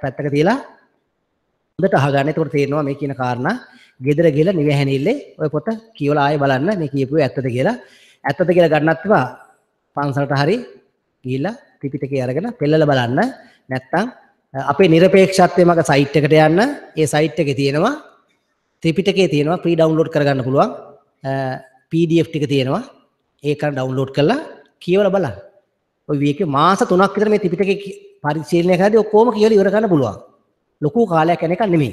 පැත්තක තියලා හොඳට අහගන්න. එතකොට තේරෙනවා මේ කියන කාරණා. ගෙදර ගිහලා නිවැහැනිල්ලේ ඔය පොත කියවලා ආයෙ බලන්න මේ කියපුවේ ඇත්තද කියලා. ඇත්තද කියලා ගන්නත් එපා. පන්සලට හරි ගිහිල්ලා ත්‍රිපිටකය අරගෙන පෙළලා බලන්න. නැත්තම් අපේ নিরপেক্ষත්වයේ මග සයිට් එකට යන්න. ඒ සයිට් එකේ තියෙනවා ත්‍රිපිටකයේ තියෙනවා ප්‍රී ඩවුන්ලෝඩ් කරගන්න පුළුවන්. PDF ටික තියෙනවා. ඒක ඩවුන්ලෝඩ් කරලා කියවලා බලන්න. ඔය වීකේ මාස 3ක් විතර මේ ත්‍රිපිටකේ පරිශීලනය කරද්දී ඔක්කොම කියලා ඉවර කරන්න පුළුවන්. ලොකු කාලයක් යන එකක් නෙමෙයි.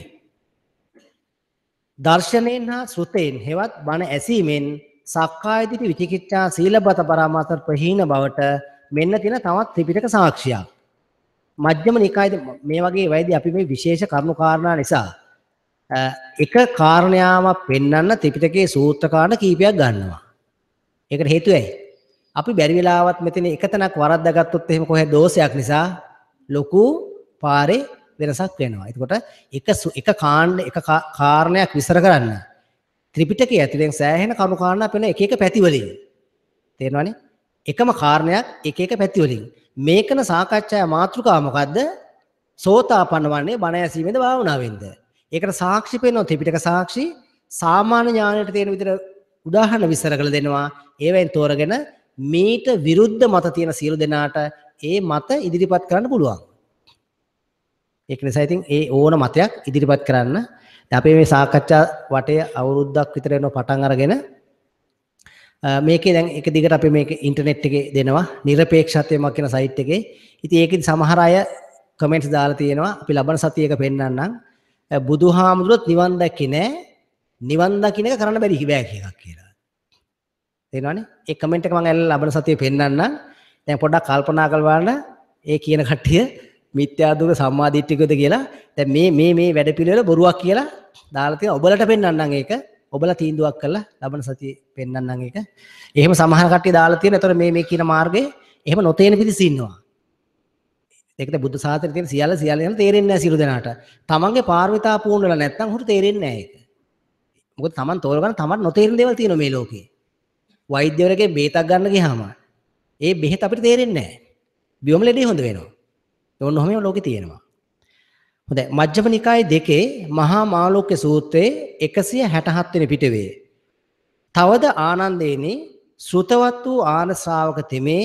දර්ශනෙන් හා ශ්‍රුතෙන් හෙවත් බණ ඇසීමෙන් සක්කාය දිටි විචිකිච්ඡා සීලබත පරාමාස ප්‍රහීන බවට මෙන්න තියෙන තවත් ත්‍රිපිටක සාක්ෂියක්. මජ්ක්‍ධිම නිකායේ මේ වගේ වෙයිදී අපි මේ විශේෂ කරුණු කාරණා නිසා එක කාරණාවක් පෙන්වන්න ත්‍රිපිටකයේ සූත්‍ර කාරණා කීපයක් ගන්නවා. ඒකට හේතුව ඇයි? අපි බැරි වෙලාවත් මෙතන එකතනක් වරද්දාගත්තොත් එහෙම කොහේ දෝෂයක් නිසා ලොකු පාරේ වෙනසක් වෙනවා. එතකොට එක එක කාණ්ඩ එක කාරණයක් විසර කරන්න. ත්‍රිපිටකයේ ඇතුලෙන් සෑහෙන කරුණු කාරණා පෙන එක එක පැතිවලින්. තේරෙනවනේ? එකම කාරණයක් එක එක පැතිවලින්. මේකන සාකච්ඡාය මාතෘකාව මොකද්ද? සෝතාපන්න වන්නේ බණ ඇසීමේද භාවනාවෙන්ද? ඒකට සාක්ෂි පෙන්වන ත්‍රිපිටක සාක්ෂි සාමාන්‍ය ඥාණයට තියෙන විතර උදාහරණ විස්තර කරලා දෙනවා. ඒවෙන් තෝරගෙන මේට විරුද්ධ මත තියෙන සියලු දෙනාට ඒ මත ඉදිරිපත් කරන්න පුළුවන්. ඒක නිසා ඉතින් ඒ ඕන මතයක් ඉදිරිපත් කරන්න. අපේ මේ සාකච්ඡා වටේ අවුරුද්දක් විතර වෙනව පටන් අරගෙන මේකේ දැන් එක දිගට අපි මේක ඉන්ටර්නෙට් එකේ දෙනවා নিরপেক্ষත්වයක් කියන සයිට් එකේ. ඉතින් ඒකෙන් සමහර අය කමෙන්ට්ස් දාලා තියෙනවා. අපි ලබන සතිය එක පෙන්වන්නම්. බුදුහාමුදුරුවෝ නිවන් දැක්කේ නෑ. නිවන් දකින්න එක කරන්න බැරි බෑ කියලා. තේරෙනවනේ? ඒ කමෙන්ට් එක මම ඇල්ලලා ලබන සතියේ පෙන්නන්නම්. දැන් පොඩ්ඩක් කල්පනා කරලා බලන්න ඒ කියන කට්ටිය මිත්‍යාදුක සම්මාදිට්ඨිකද කියලා. දැන් මේ මේ මේ වැඩ පිළිවෙල බොරුවක් කියලා දාලා තියෙන ඔබලට පෙන්නන්නම් ඒක. ඔබලා තීන්දුවක් කරලා ලබන සතියේ පෙන්නන්නම් ඒක. එහෙම සමහර කට්ටිය දාලා තියෙන. ඒතර මේ මේ කියන මාර්ගයේ එහෙම නොතේන පිරිස ඉන්නවා. ඒකද බුද්ධ සාසනයේ තියෙන සියල්ල සියල්ල යන තේරෙන්නේ නැහැ සිළු දෙනාට. තමන්ගේ පාරමිතා පුහුණු වෙලා නැත්නම් හුරු තේරෙන්නේ නැහැ ඒක. මොකද තමන් තෝරගන්න තමන් නොතේරෙන දේවල් තියෙනවා මේ ලෝකේ. වෛද්‍යවරයෙක්ගේ බේතක් ගන්න ගියාම ඒ බෙහෙත් අපිට තේරෙන්නේ නැහැ. බියොමලෙඩේ හොඳ වෙනවා. ඒ ඔන්න ඔහොම ලෝකේ තියෙනවා. හොඳයි මජ්ක්‍ධිම නිකාය දෙකේ මහා මාළෝක්‍ය සූත්‍රයේ 167 වෙනි පිටුවේ තවද ආනන්දේනි ශ්‍රුතවත් වූ ආන ශ්‍රාවක තෙමේ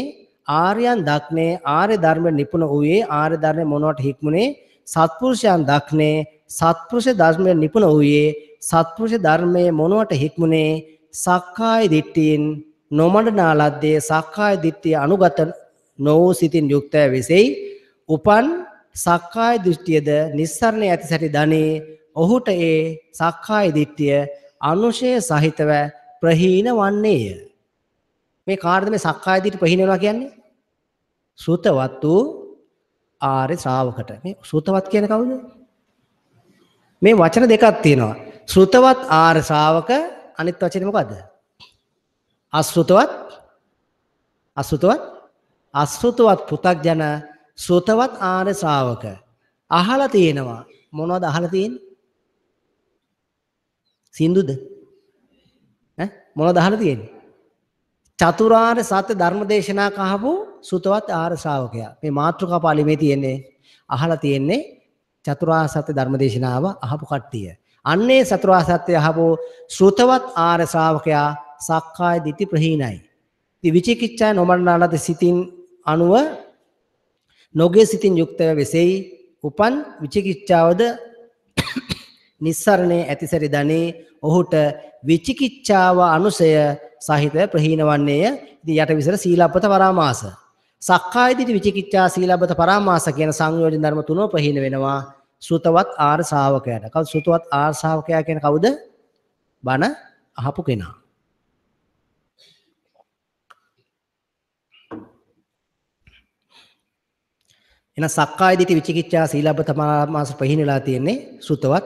ආර්යයන් දක්නේ ආර්ය ධර්ම නිපුණ වූයේ ආර්ය ධර්ම මොනවට හික්මුනේ සත්පුරුෂයන් දක්නේ සත්පුරුෂ ධර්ම නිපුණ වූයේ සත්පුරුෂ ධර්මයේ මොනවට හික්මුනේ සක්කාය දිට්ඨියෙන් නොමඩනා ලද්දේ සක්කාය දිට්ඨිය අනුගත නොවූ සිතින් යුක්තය වෙසෙයි උපන් සක්කාය දෘෂ්ටියද නිස්සරණ ඇති සැටි ධනේ ඔහුට ඒ සක්කාය දිට්ඨිය අනුශය සහිතව ප්‍රහීන වන්නේය මේ කාර්ද මේ සක්කාය දිට්ඨි ප්‍රහීන වෙනවා කියන්නේ සුතවත් වූ ආර්ය ශ්‍රාවකට මේ සුතවත් කියන්නේ කවුද මේ වචන දෙකක් තියෙනවා සුතවත් ආර්ය ශ්‍රාවක අනිත් වචනේ මොකද්ද? අසෘතවත් අසෘතවත් අසෘතවත් පු탁ජන සෘතවත් ආර්ය ශ්‍රාවක. අහලා තියෙනවා. මොනවද අහලා තියෙන්නේ? සින්දුද? ඈ මොනවද අහලා තියෙන්නේ? චතුරාර්ය සත්‍ය ධර්මදේශනා කහපු සුතවත් ආර්ය ශ්‍රාවකයා. මේ මාත්‍රකා පාළිමේ තියෙන්නේ අහලා තියෙන්නේ චතුරාර්ය සත්‍ය ධර්මදේශනාව අහපු කට්ටිය. අන්නේ සතරා සත්‍ය අහවෝ ශ්‍රුතවත් ආර ශ්‍රාවකයා සක්කාය දිටි ප්‍රහීනයි. ඉති විචිකිච්ඡා නොමරණාලද සිතින් අනුව නොගේ සිතින් යුක්තව වෙසෙයි උපන් විචිකිච්ඡාවද නිස්සරණේ ඇතිසරි දනේ ඔහුට විචිකිච්ඡාව අනුසය සහිත ප්‍රහීනවන්නේය. ඉතින් යට විසර සීලපත පරාමාස. සක්කාය දිටි විචිකිච්ඡා සීලබත පරාමාස කියන සංයෝජන ධර්ම තුනෝ ප්‍රහීන වෙනවා. සුතවත් ආර්ය ශාවකයාට. කවුද සුතවත් ආර්ය ශාවකයා කියන්නේ කවුද? බණ අහපු කෙනා. එන සක්කාය දිටි විචිකිච්ඡා සීලබ්බත මාස පහිනලා තියෙන්නේ සුතවත්